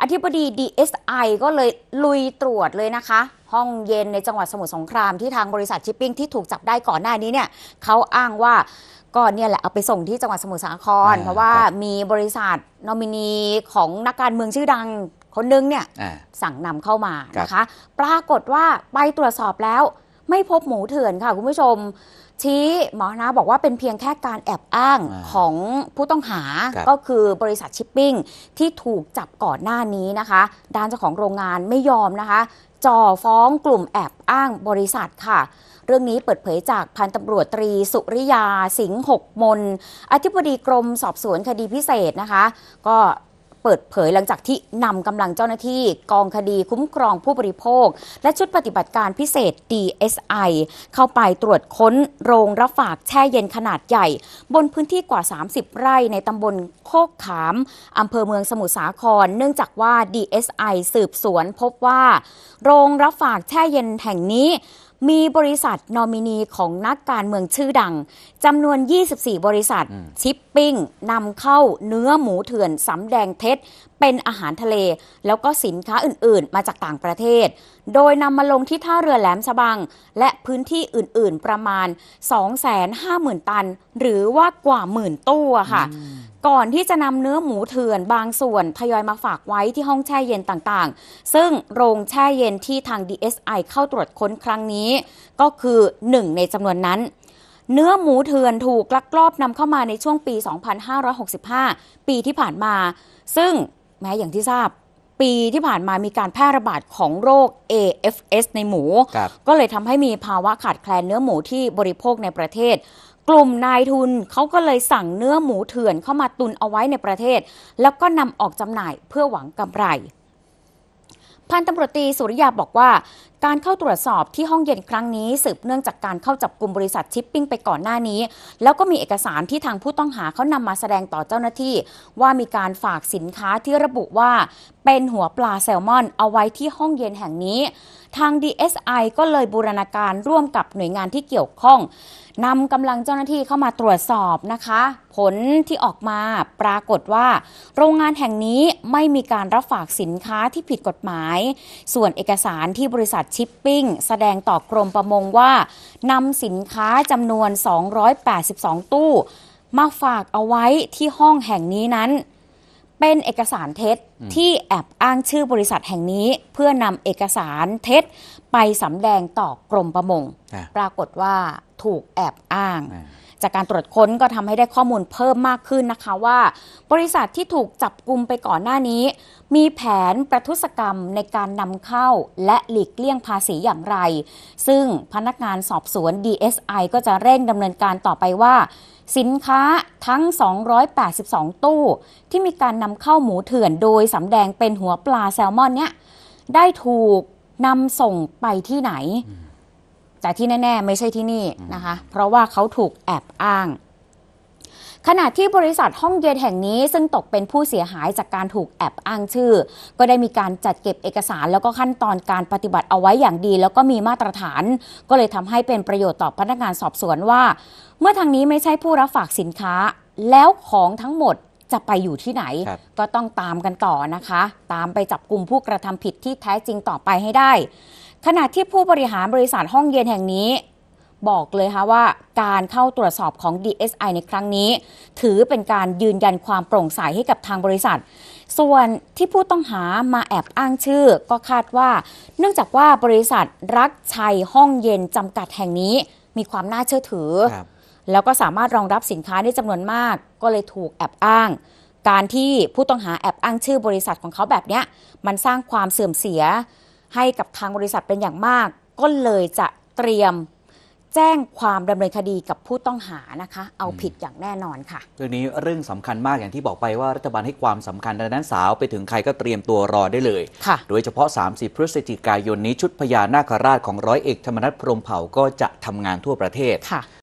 อธิบดี DSI ก็เลยลุยตรวจเลยนะคะ ห้องเย็นในจังหวัดสมุทรสงครามที่ทางบริษัทชิปปิ้งที่ถูกจับได้ก่อนหน้านี้เนี่ยเขาอ้างว่าก็เนี่ยแหละเอาไปส่งที่จังหวัดสมุทรสาคร เพราะว่ามีบริษัทนอมินีของนักการเมืองชื่อดังคนนึงเนี่ยสั่งนำเข้ามานะคะ ปรากฏว่าไปตรวจสอบแล้วไม่พบหมูเถื่อนค่ะ คุณผู้ชมชี้หมอนาบอกว่าเป็นเพียงแค่การแอบอ้างของผู้ต้องหาก็คือบริษัทชิปปิ้งที่ถูกจับก่อนหน้านี้นะคะ ด้านเจ้าของโรงงานไม่ยอมนะคะจ่อฟ้องกลุ่มแอบอ้างบริษัทค่ะ เรื่องนี้เปิดเผยจากพันตำรวจตรีสุริยาสิงห์หกมนอธิบดีกรมสอบสวนคดีพิเศษนะคะ ก็เปิดเผยหลังจากที่นำกำลังเจ้าหน้าที่กองคดีคุ้มครองผู้บริโภค และชุดปฏิบัติการพิเศษ DSI เข้าไปตรวจค้นโรงรับฝากแช่เย็นขนาดใหญ่ บนพื้นที่กว่า 30 ไร่ในตำบลโคกขามอำเภอเมืองสมุทรสาคร เนื่องจากว่า DSI สืบสวนพบว่า โรงรับฝากแช่เย็นแห่งนี้มีบริษัทนอมินีของนักการเมืองชื่อดัง จำนวน 24 บริษัท ชิปปิ้งนำเข้าเนื้อหมูเถื่อนสำแดงเท็จเป็นอาหารทะเลแล้วก็สินค้าอื่นๆ มาจากต่างประเทศ โดยนำมาลงที่ท่าเรือแหลมฉบัง และพื้นที่อื่นๆ ประมาณ 250,000 ตัน หรือว่ากว่าหมื่นตู้ค่ะ ก่อนที่จะนำเนื้อหมูเถื่อนบางส่วน ทยอยมาฝากไว้ที่ห้องแช่เย็นต่างๆ ซึ่งโรงแช่เย็นที่ทาง DSI เข้าตรวจค้นครั้งนี้ ก็คือหนึ่งในจำนวนนั้น เนื้อหมูเถื่อนถูกลักลอบนำเข้ามาในช่วงปี 2565 ปีที่ผ่านมา ซึ่งแม้อย่างที่ทราบ ปีที่ผ่านมามีการแพร่ระบาดของโรค AFS ในหมู ก็เลยทำให้มีภาวะขาดแคลนเนื้อหมูที่บริโภคในประเทศ กลุ่มนายทุนเขาก็เลยสั่งเนื้อหมูเถื่อนเข้ามาตุนเอาไว้ในประเทศ แล้วก็นำออกจำหน่ายเพื่อหวังกำไร พันตำรวจตี สุริยาบอกว่าการเข้าตรวจสอบที่ห้องเย็นครั้งนี้สืบเนื่องจากการเข้าจับกลุ่มบริษัทชิปปิ้งไปก่อนหน้านี้ แล้วก็มีเอกสารที่ทางผู้ต้องหาเขานำมาแสดงต่อเจ้าหน้าที่ ว่ามีการฝากสินค้าที่ระบุว่า เป็นหัวปลาแซลมอน เอาไว้ที่ห้องเย็นแห่งนี้ ทาง DSI ก็เลยบูรณาการร่วมกับหน่วยงานที่เกี่ยวข้องนำกำลังเจ้าหน้าที่เข้ามาตรวจสอบนะคะ ผลที่ออกมาปรากฏว่า โรงงานแห่งนี้ไม่มีการรับฝากสินค้าที่ผิดกฎหมาย ส่วนเอกสารที่บริษัทชิปปิ้งแสดงต่อกรมประมงว่านำสินค้าจำนวน 282 ตู้ มาฝากเอาไว้ที่ห้องแห่งนี้นั้น เป็นเอกสารเท็จที่แอบอ้างชื่อบริษัทแห่งนี้ เพื่อนำเอกสารเท็จ ไปสำแดงต่อกรมประมง ปรากฏว่าถูกแอบอ้างจากการตรวจค้นก็ทำให้ได้ข้อมูลเพิ่มมากขึ้นนะคะว่า บริษัทที่ถูกจับกลุมไปก่อนหน้านี้ มีแผนประทุษกรรมในการนำเข้าและหลีกเลี่ยงภาษีอย่างไร ซึ่งพนักงานสอบสวน DSI ก็จะเร่งดำเนินการต่อไปว่า สินค้าทั้ง 282 ตู้ที่มีการนำเข้าหมูเถื่อนโดยสำแดงเป็นหัวปลาแซลมอนเนี้ยได้ถูกนำส่งไปที่ไหนแต่ที่แน่ ๆไม่ใช่ที่นี่นะคะ เพราะว่าเขาถูกแอบอ้าง ขณะที่บริษัทห้องเย็นแห่งนี้ ซึ่งตกเป็นผู้เสียหายจากการถูกแอบอ้างชื่อ ก็ได้มีการจัดเก็บเอกสารแล้วก็ขั้นตอนการปฏิบัติเอาไว้อย่างดี แล้วก็มีมาตรฐาน ก็เลยทำให้เป็นประโยชน์ต่อพนักงานสอบสวนว่า เมื่อทางนี้ไม่ใช่ผู้รับฝากสินค้า แล้วของทั้งหมดจะไปอยู่ที่ไหน ก็ต้องตามกันต่อนะคะ ตามไปจับกลุ่มผู้กระทำผิดที่แท้จริงต่อไปให้ได้ขณะที่ผู้บริหารบริษัทห้องเย็นแห่งนี้ บอกเลยค่ะว่า การเข้าตรวจสอบของ DSI ในครั้งนี้ ถือเป็นการยืนยันความโปร่งใสให้กับทางบริษัท ส่วนที่ผู้ต้องหามาแอบอ้างชื่อ ก็คาดว่า เนื่องจากว่าบริษัทรักชัยห้องเย็นจำกัดแห่งนี้ มีความน่าเชื่อถือ แล้วก็สามารถรองรับสินค้าได้จำนวนมาก ก็เลยถูกแอบอ้าง การที่ผู้ต้องหาแอบอ้างชื่อบริษัทของเขาแบบนี้มันสร้างความเสื่อมเสียให้กับทางบริษัทเป็นอย่างมากก็เลยจะเตรียมแจ้งความดำเนินคดีกับผู้ต้องหานะคะ เอาผิดอย่างแน่นอนค่ะเรื่องนี้เรื่องสำคัญมากอย่างที่บอกไปว่า รัฐบาลให้ความสำคัญดังนั้นสาวไปถึงใครก็เตรียมตัวรอได้เลยโดยเฉพาะ 30 พฤศจิกายนนี้ชุดพญานาคราชของร้อยเอกธรรมนัฐพรมเผ่าก็จะทำงานทั่วประเทศ